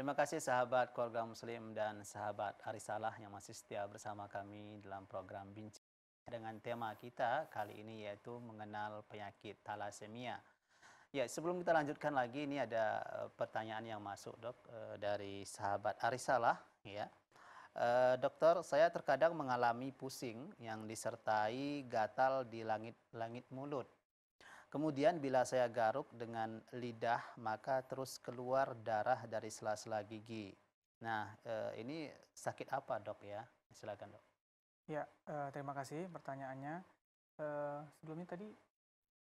Terima kasih sahabat keluarga muslim dan sahabat Arisalah yang masih setia bersama kami dalam program Bincang dengan tema kita kali ini yaitu mengenal penyakit thalassemia. Ya, sebelum kita lanjutkan lagi ini ada eh, pertanyaan yang masuk Dok eh, dari sahabat Arisalah ya. Eh, dokter, saya terkadang mengalami pusing yang disertai gatal di langit langit mulut Kemudian bila saya garuk dengan lidah maka terus keluar darah dari sela-sela gigi. Nah, e, ini sakit apa dok ya? Silakan dok. Ya, e, terima kasih pertanyaannya. E, sebelumnya tadi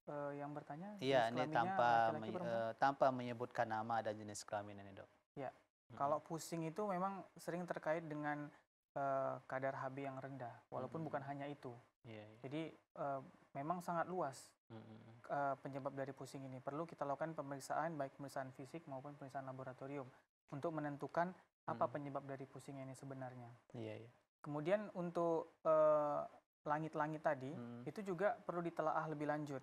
e, yang bertanya. Iya, ini tanpa laki -laki, tanpa menyebutkan nama dan jenis kelamin ini dok. Ya, hmm. kalau pusing itu memang sering terkait dengan e, kadar HB yang rendah, walaupun hmm. bukan hanya itu. Yeah, yeah. Jadi e, memang sangat luas hmm. uh, penyebab dari pusing ini. Perlu kita lakukan pemeriksaan baik pemeriksaan fisik maupun pemeriksaan laboratorium untuk menentukan apa hmm. penyebab dari pusing ini sebenarnya. Iya, yeah. Kemudian untuk eh, langit-langit uh, tadi hmm. itu juga perlu ditelaah lebih lanjut.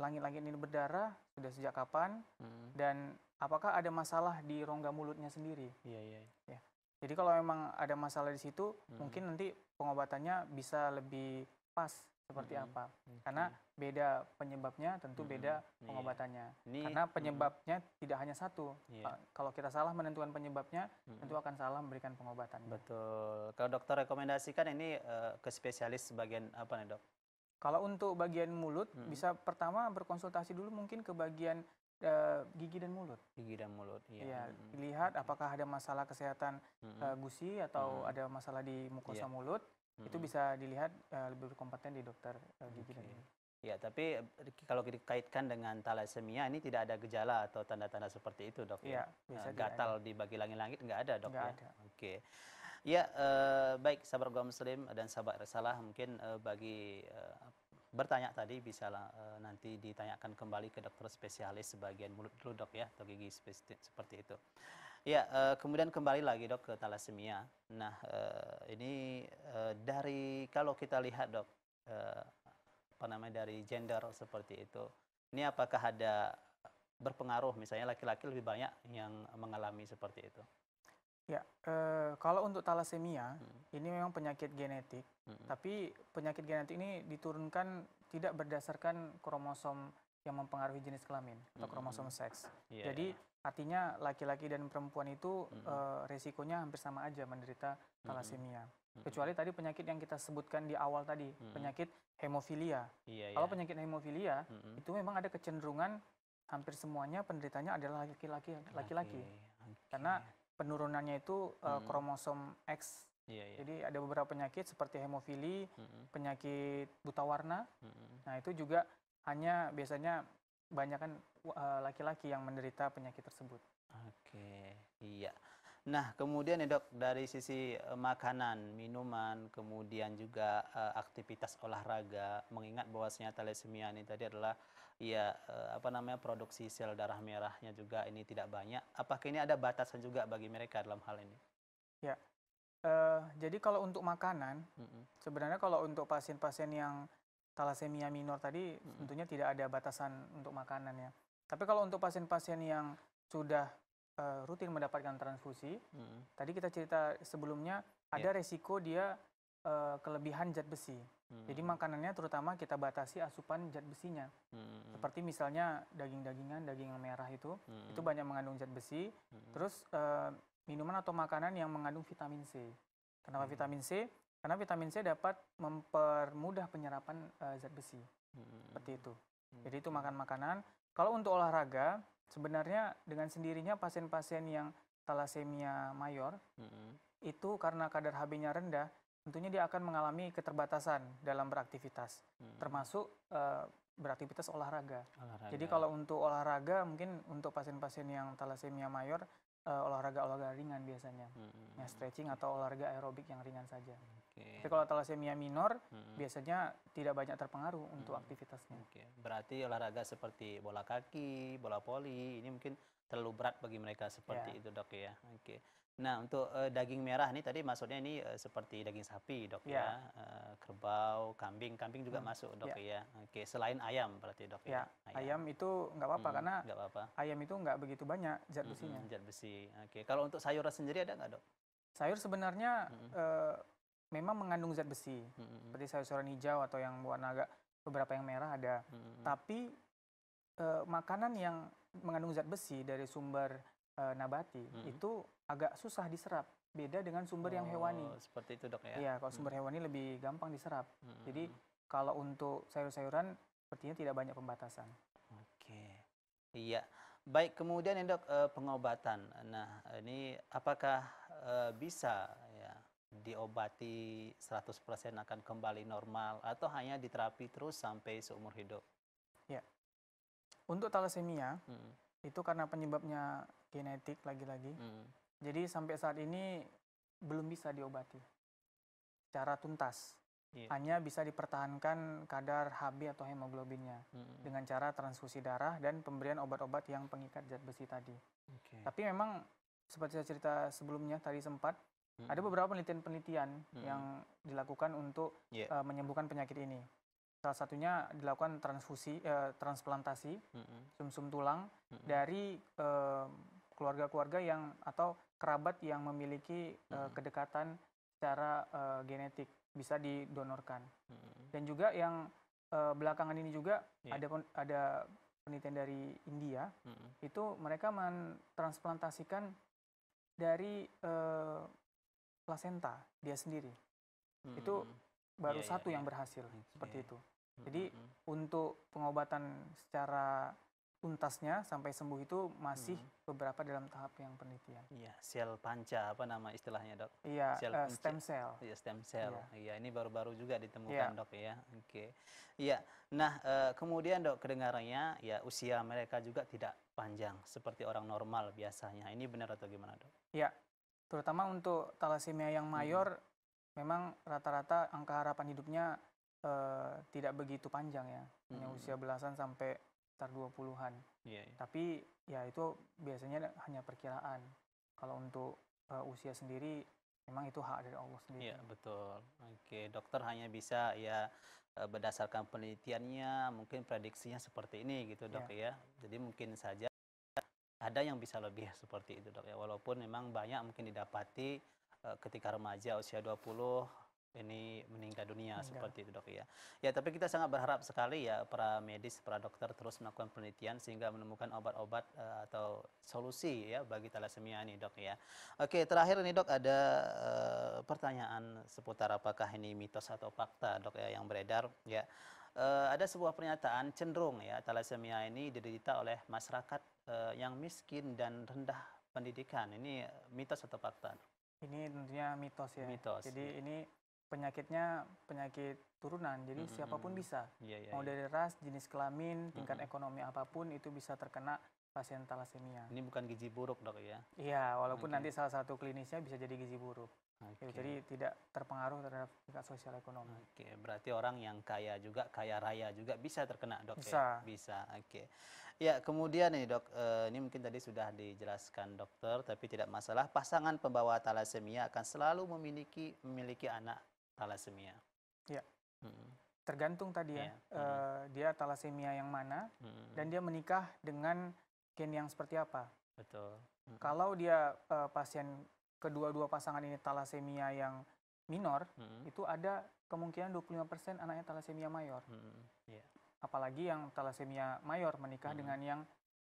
Langit-langit ini berdarah sudah sejak kapan hmm. dan apakah ada masalah di rongga mulutnya sendiri? Iya, iya. yeah. Ya, jadi kalau memang ada masalah di situ, hmm. mungkin nanti pengobatannya bisa lebih pas seperti hmm. apa karena beda penyebabnya tentu hmm. beda iya. pengobatannya ini, karena hmm. penyebabnya hmm. tidak hanya satu yeah. Iya. kalau kita salah menentukan penyebabnya hmm. tentu akan salah memberikan pengobatan betul kalau dokter rekomendasikan ini uh, ke spesialis bagian apa nih dok kalau untuk bagian mulut hmm. bisa pertama berkonsultasi dulu mungkin ke bagian uh, gigi dan mulut gigi dan mulut iya ya, hmm. hmm. lihat hmm, apakah ada masalah kesehatan hmm. uh, gusi atau hmm. ada masalah di mukosa yeah. mulut Hmm. Itu bisa dilihat uh, lebih kompeten di dokter uh, gigi okay. dan ini. Ya, tapi eh, kalau dikaitkan dengan talasemia ini tidak ada gejala atau tanda-tanda seperti itu, Dok. Ya? Iya, ya? gatal di bagi langit-langit nggak ada, Dok. Nggak ya? ada. Oke. Ya, uh, baik sahabat Gua Muslim dan sahabat salah mungkin uh, bagi uh, bertanya tadi bisa uh, nanti ditanyakan kembali ke dokter spesialis sebagian mulut dulu, Dok ya, atau gigi seperti itu. Ya, uh, kemudian kembali lagi dok ke thalassemia. Nah, uh, ini uh, dari kalau kita lihat dok, uh, apa namanya dari gender seperti itu, ini apakah ada berpengaruh misalnya laki-laki lebih banyak yang mengalami seperti itu? Ya, uh, kalau untuk thalassemia, hmm. ini memang penyakit genetik, hmm. tapi penyakit genetik ini diturunkan tidak berdasarkan kromosom yang mempengaruhi jenis kelamin atau hmm, kromosom hmm. seks. Yeah. Jadi iya. Artinya laki-laki dan perempuan itu mm -hmm. uh, resikonya hampir sama aja menderita thalassemia Mm -hmm. Kecuali tadi penyakit yang kita sebutkan di awal tadi, mm -hmm. penyakit hemofilia. Iya, Kalau iya. penyakit hemofilia mm -hmm. itu memang ada kecenderungan hampir semuanya penderitanya adalah laki-laki, laki-laki. Karena penurunannya itu uh, mm -hmm. kromosom X Iya, iya. Jadi ada beberapa penyakit seperti hemofili, mm -hmm. penyakit buta warna. Mm -hmm. Nah itu juga hanya biasanya banyak kan eh, laki-laki yang menderita penyakit tersebut. Oke, iya. Nah, kemudian ya dok, dari sisi eh, makanan, minuman, kemudian juga uh, aktivitas olahraga, mengingat bahwasanya thalassemia ini tadi adalah ya uh, apa namanya produksi sel darah merahnya juga ini tidak banyak. Apakah ini ada batasan juga bagi mereka dalam hal ini? Ya, uh, jadi kalau untuk makanan, mm -hmm. sebenarnya kalau untuk pasien-pasien yang talasemia minor tadi hmm. tentunya tidak ada batasan untuk makanan ya. Tapi kalau untuk pasien-pasien yang sudah uh, rutin mendapatkan transfusi, hmm. tadi kita cerita sebelumnya iya. ada yeah. resiko dia uh, kelebihan zat besi. Hmm. Jadi makanannya terutama kita batasi asupan zat besinya. Hmm. Seperti misalnya daging-dagingan, daging yang merah itu, hmm. itu banyak mengandung zat besi. Hmm. Terus uh, minuman atau makanan yang mengandung vitamin C. Kenapa hmm. vitamin C? Karena vitamin C dapat mempermudah penyerapan uh, zat besi. Hmm. Seperti itu. Hmm. Jadi itu makan makanan. Kalau untuk olahraga, sebenarnya dengan sendirinya pasien-pasien yang talasemia mayor hmm. itu karena kadar Hb-nya rendah, tentunya dia akan mengalami keterbatasan dalam beraktivitas, hmm. termasuk uh, beraktivitas olahraga. olahraga. Jadi kalau untuk olahraga mungkin untuk pasien-pasien yang talasemia mayor eh, olahraga-olahraga uh, olahraga -olahraga ringan biasanya, hmm. ya stretching atau olahraga aerobik yang ringan saja. Hmm. Okay. Tapi kalau thalassemia minor hmm. biasanya tidak banyak terpengaruh hmm. untuk aktivitasnya. Okay. Berarti olahraga seperti bola kaki, bola voli ini mungkin terlalu berat bagi mereka seperti yeah. itu dok ya. Oke. Okay. Nah untuk uh, daging merah ini tadi maksudnya ini uh, seperti daging sapi dok yeah. ya, uh, kerbau, kambing, kambing juga hmm. masuk dok yeah. ya. Oke. Okay. Selain ayam berarti dok yeah. ya. Ayam, ayam itu nggak apa-apa hmm. karena gak apa -apa. ayam itu nggak begitu banyak zat besinya. Hmm, zat besi. Oke. Okay. Kalau untuk sayuran sendiri ada nggak dok? Sayur sebenarnya hmm. uh, memang mengandung zat besi hmm. seperti sayur-sayuran hijau atau yang warna agak beberapa yang merah ada hmm. tapi e, makanan yang mengandung zat besi dari sumber e, nabati hmm. itu agak susah diserap beda dengan sumber oh, yang hewani seperti itu dok ya iya kalau sumber hmm. hewani lebih gampang diserap hmm. jadi kalau untuk sayur-sayuran sepertinya tidak banyak pembatasan oke iya baik kemudian ya dok eh, pengobatan nah ini apakah bisa diobati 100% akan kembali normal atau hanya diterapi terus sampai seumur hidup? Ya. Untuk thalassemia hmm. itu karena penyebabnya genetik lagi-lagi. Hmm. Jadi sampai saat ini belum bisa diobati secara tuntas. Yeah. Hanya bisa dipertahankan kadar Hb atau hemoglobinnya mm-hmm. dengan cara transfusi darah dan pemberian obat-obat yang pengikat zat besi tadi. Okay. Tapi memang seperti saya cerita sebelumnya tadi sempat Hmm. Ada beberapa penelitian-penelitian hmm. yang dilakukan untuk yeah. Iya. uh, menyembuhkan penyakit ini. Salah satunya dilakukan transfusi, uh, transplantasi hmm. sumsum -sum tulang hmm. dari eh, keluarga-keluarga uh, yang atau kerabat yang memiliki uh, kedekatan secara uh, genetik bisa didonorkan. Hmm. Dan juga yang uh, belakangan ini juga yeah. ada ada penelitian dari India hmm. itu mereka mentransplantasikan dari uh, plasenta dia sendiri. Hmm. Itu baru yeah, iya, satu yeah, yang yeah. berhasil yeah. seperti itu. Hmm, Jadi hmm, -hmm. untuk pengobatan secara tuntasnya sampai sembuh itu masih hmm. beberapa dalam tahap yang penelitian. Iya, sel panca apa nama istilahnya dok? Iya, sel uh, stem cell. Iya, stem cell. Iya, iya ini baru-baru juga ditemukan iya. dok ya. Oke, okay. iya. Nah uh, kemudian dok kedengarannya ya usia mereka juga tidak panjang seperti orang normal biasanya. Ini benar atau gimana dok? Iya, terutama untuk talasemia yang hmm. mayor hmm. memang rata-rata angka harapan hidupnya uh, tidak begitu panjang ya hanya hmm. usia belasan sampai sekitar 20-an yeah, yeah. tapi ya itu biasanya hanya perkiraan kalau untuk uh, usia sendiri memang itu hak dari Allah sendiri. Iya betul. Oke, dokter hanya bisa ya eh, berdasarkan penelitiannya, mungkin prediksinya seperti ini gitu dok ya. ya. Jadi mungkin saja ada yang bisa lebih seperti itu dok ya walaupun memang banyak mungkin didapati eh, ketika remaja usia 20 ini meninggal dunia Enggak. seperti itu dok ya. Ya tapi kita sangat berharap sekali ya para medis, para dokter terus melakukan penelitian sehingga menemukan obat-obat uh, atau solusi ya bagi thalassemia ini dok ya. Oke terakhir ini dok ada uh, pertanyaan seputar apakah ini mitos atau fakta dok ya yang beredar ya. Uh, ada sebuah pernyataan cenderung ya talasemia ini diderita oleh masyarakat uh, yang miskin dan rendah pendidikan. Ini mitos atau fakta? Ini tentunya mitos ya. Mitos. Jadi ya. ini penyakitnya penyakit turunan. Jadi mm -hmm. siapapun bisa. Yeah, yeah, mau iya. dari ras, jenis kelamin, tingkat mm -hmm. ekonomi apapun itu bisa terkena pasien talasemia. Ini bukan gizi buruk dok ya? Iya, walaupun okay. nanti salah satu klinisnya bisa jadi gizi buruk. Okay. Ya, jadi tidak terpengaruh terhadap tingkat sosial ekonomi. Oke, okay. berarti orang yang kaya juga kaya raya juga bisa terkena dok bisa. ya? Bisa. Oke. Okay. Ya kemudian nih dok, eh, ini mungkin tadi sudah dijelaskan dokter, tapi tidak masalah. Pasangan pembawa talasemia akan selalu memiliki memiliki anak talasemia. Iya. Hmm. Tergantung tadi ya, ya. Hmm. dia talasemia yang mana hmm. dan dia menikah dengan gen yang seperti apa. Betul. -hmm. Kalau dia uh, pasien kedua-dua pasangan ini talasemia yang minor, -hmm. itu ada kemungkinan 25% anaknya talasemia mayor. Mm -hmm. yeah. Apalagi yang talasemia mayor menikah -hmm. dengan yang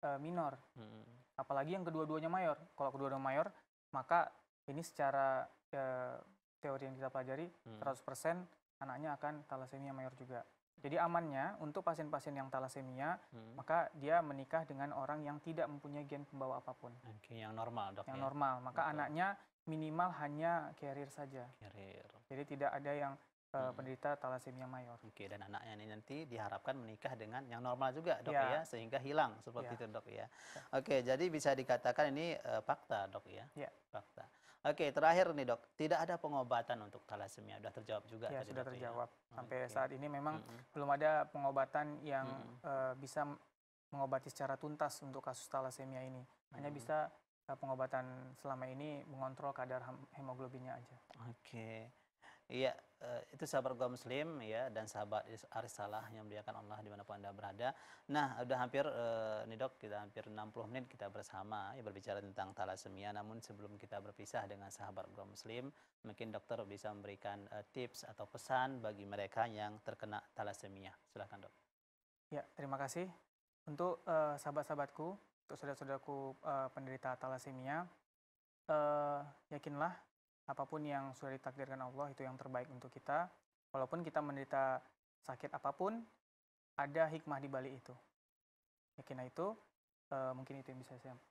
uh, minor. Mm -hmm. Apalagi yang kedua-duanya mayor. Kalau kedua-duanya mayor, maka ini secara uh, teori yang kita pelajari mm -hmm. 100% anaknya akan talasemia mayor juga. Jadi amannya untuk pasien-pasien yang thalassemia, hmm. maka dia menikah dengan orang yang tidak mempunyai gen pembawa apapun. Oke, yang normal dok. Yang ya? normal, maka Betul. anaknya minimal hanya carrier saja. Carrier. Jadi tidak ada yang uh, hmm. penderita thalassemia mayor. Oke, dan anaknya ini nanti diharapkan menikah dengan yang normal juga dok ya, ya sehingga hilang seperti ya. itu dok ya. ya. Oke, jadi bisa dikatakan ini uh, fakta dok ya. ya. Fakta. Oke, terakhir nih dok, tidak ada pengobatan untuk talasemia. Sudah terjawab juga. Ya sudah ya? terjawab. Ya? Sampai okay. saat ini memang mm -hmm. belum ada pengobatan yang mm -hmm. uh, bisa mengobati secara tuntas untuk kasus talasemia ini. Hanya mm -hmm. bisa uh, pengobatan selama ini mengontrol kadar hemoglobinnya aja. Oke. Okay. Iya, eh, itu sahabat gua muslim ya dan sahabat Arisalah yang memuliakan Allah di dimanapun Anda berada. Nah, udah hampir eh, nih dok, kita hampir 60 menit kita bersama ya berbicara tentang talasemia. Namun sebelum kita berpisah dengan sahabat gua muslim, mungkin dokter bisa memberikan eh, tips atau pesan bagi mereka yang terkena talasemia. Silahkan dok. Ya, terima kasih. Untuk eh, sahabat-sahabatku, untuk saudara-saudaraku eh, penderita talasemia, eh, yakinlah apapun yang sudah ditakdirkan Allah itu yang terbaik untuk kita. Walaupun kita menderita sakit apapun, ada hikmah di balik itu. Yakin itu, uh, mungkin itu yang bisa saya. Oke,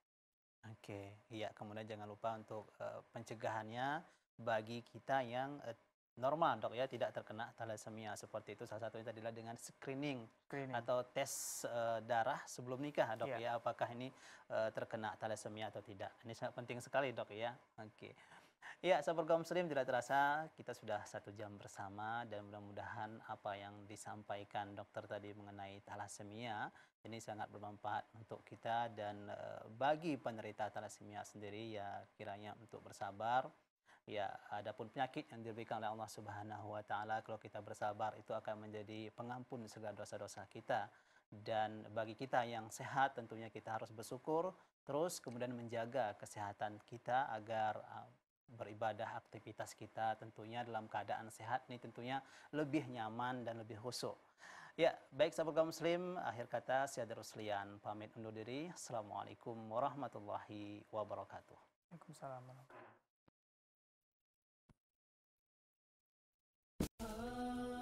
okay. iya. Kemudian jangan lupa untuk uh, pencegahannya bagi kita yang uh, normal dok ya tidak terkena thalassemia seperti itu salah satunya adalah dengan screening, screening. atau tes uh, darah sebelum nikah dok yeah. ya apakah ini uh, terkena thalassemia atau tidak ini sangat penting sekali dok ya oke okay. Ya, sahabat kaum Muslim tidak terasa kita sudah satu jam bersama dan mudah-mudahan apa yang disampaikan dokter tadi mengenai talasemia ini sangat bermanfaat untuk kita dan eh, bagi penderita talasemia sendiri ya kiranya untuk bersabar. Ya, adapun penyakit yang diberikan oleh Allah Subhanahu wa taala kalau kita bersabar itu akan menjadi pengampun segala dosa-dosa kita. Dan bagi kita yang sehat tentunya kita harus bersyukur terus kemudian menjaga kesehatan kita agar eh, beribadah aktivitas kita tentunya dalam keadaan sehat ini tentunya lebih nyaman dan lebih khusyuk. Ya, baik sahabat kaum muslim, akhir kata saya Daruslian pamit undur diri. Assalamualaikum warahmatullahi wabarakatuh. Waalaikumsalam warahmatullahi wabarakatuh.